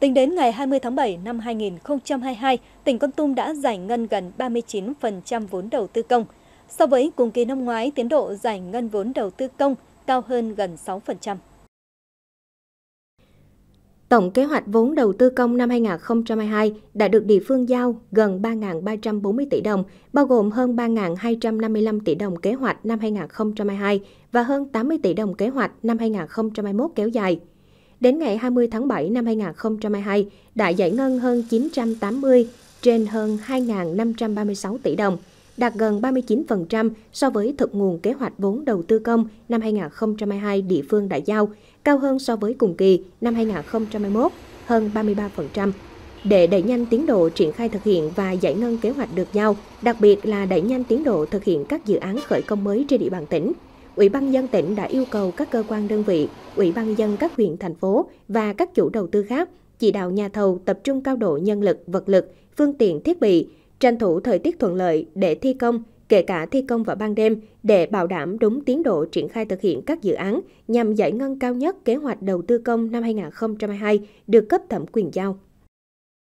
Tính đến ngày 20 tháng 7 năm 2022, tỉnh Con Tum đã giải ngân gần 39% vốn đầu tư công. So với cùng kỳ năm ngoái, tiến độ giải ngân vốn đầu tư công cao hơn gần 6%. Tổng kế hoạch vốn đầu tư công năm 2022 đã được địa phương giao gần 3.340 tỷ đồng, bao gồm hơn 3.255 tỷ đồng kế hoạch năm 2022 và hơn 80 tỷ đồng kế hoạch năm 2021 kéo dài. Đến ngày 20 tháng 7 năm 2022, đã giải ngân hơn 980 trên hơn 2.536 tỷ đồng, đạt gần 39% so với thực nguồn kế hoạch vốn đầu tư công năm 2022 địa phương đã giao, cao hơn so với cùng kỳ năm 2021 hơn 33%. Để đẩy nhanh tiến độ triển khai thực hiện và giải ngân kế hoạch được giao, đặc biệt là đẩy nhanh tiến độ thực hiện các dự án khởi công mới trên địa bàn tỉnh, Ủy ban dân tỉnh đã yêu cầu các cơ quan đơn vị, Ủy ban dân các huyện, thành phố và các chủ đầu tư khác chỉ đạo nhà thầu tập trung cao độ nhân lực, vật lực, phương tiện, thiết bị, tranh thủ thời tiết thuận lợi để thi công, kể cả thi công vào ban đêm để bảo đảm đúng tiến độ triển khai thực hiện các dự án nhằm giải ngân cao nhất kế hoạch đầu tư công năm 2022 được cấp thẩm quyền giao.